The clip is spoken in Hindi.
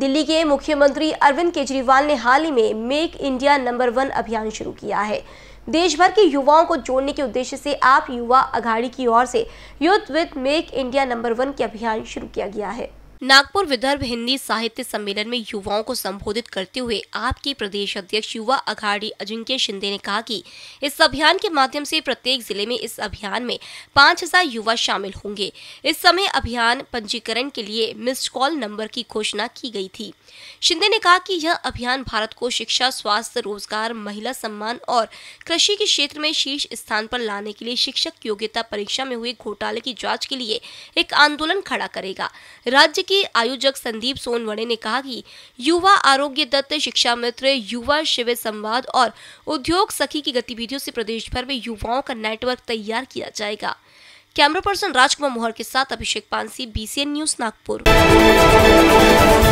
दिल्ली के मुख्यमंत्री अरविंद केजरीवाल ने हाल ही में मेक इंडिया नंबर वन अभियान शुरू किया है देश भर के युवाओं को जोड़ने के उद्देश्य से आप युवा अघाड़ी की ओर से youth with make India number one के अभियान शुरू किया गया है नागपुर विदर्भ हिंदी साहित्य सम्मेलन में युवाओं को संबोधित करते हुए आपके प्रदेश अध्यक्ष युवा अघाड़ी अजिंक्य शिंदे ने कहा कि इस अभियान के माध्यम से प्रत्येक जिले में इस अभियान में 5000 युवा शामिल होंगे इस समय अभियान पंजीकरण के लिए मिस्ड कॉल नंबर की घोषणा की गई थी शिंदे ने कहा कि यह अभियान भारत को शिक्षा स्वास्थ्य रोजगार महिला सम्मान और कृषि के क्षेत्र में शीर्ष स्थान पर लाने के लिए शिक्षक योग्यता परीक्षा में हुए घोटाले की जाँच के लिए एक आंदोलन खड़ा करेगा राज्य के आयोजक संदीप सोनवणे ने कहा कि युवा आरोग्य दत्त शिक्षा मित्र युवा शिविर संवाद और उद्योग सखी की गतिविधियों से प्रदेश भर में युवाओं का नेटवर्क तैयार किया जाएगा कैमरा पर्सन राजकुमार मोहर के साथ अभिषेक पानसी बीसीएन न्यूज नागपुर